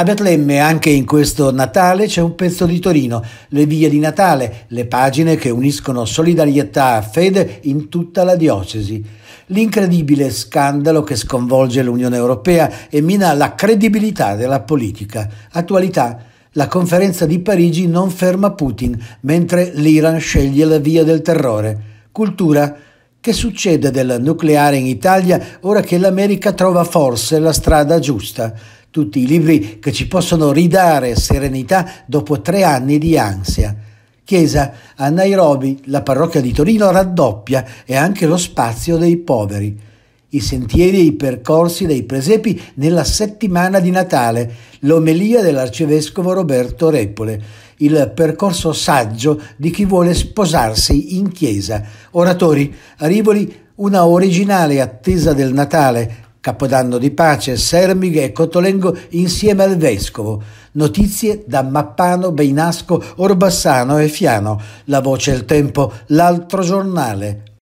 A Betlemme anche in questo Natale c'è un pezzo di Torino, le vie di Natale, le pagine che uniscono solidarietà e fede in tutta la diocesi. L'incredibile scandalo che sconvolge l'Unione Europea e mina la credibilità della politica. Attualità. La conferenza di Parigi non ferma Putin, mentre l'Iran sceglie la via del terrore. Cultura. Che succede del nucleare in Italia ora che l'America trova forse la strada giusta? tutti i libri che ci possono ridare serenità dopo tre anni di ansia. Chiesa a Nairobi, la parrocchia di Torino raddoppia e anche lo spazio dei poveri. I sentieri e i percorsi dei presepi nella settimana di Natale, l'omelia dell'arcivescovo Roberto Repole, il percorso saggio di chi vuole sposarsi in chiesa. Oratori, arrivoli una originale attesa del Natale, Capodanno di Pace, Sermighe e Cotolengo insieme al Vescovo. Notizie da Mappano, Beinasco, Orbassano e Fiano. La voce e il tempo, l'altro giornale,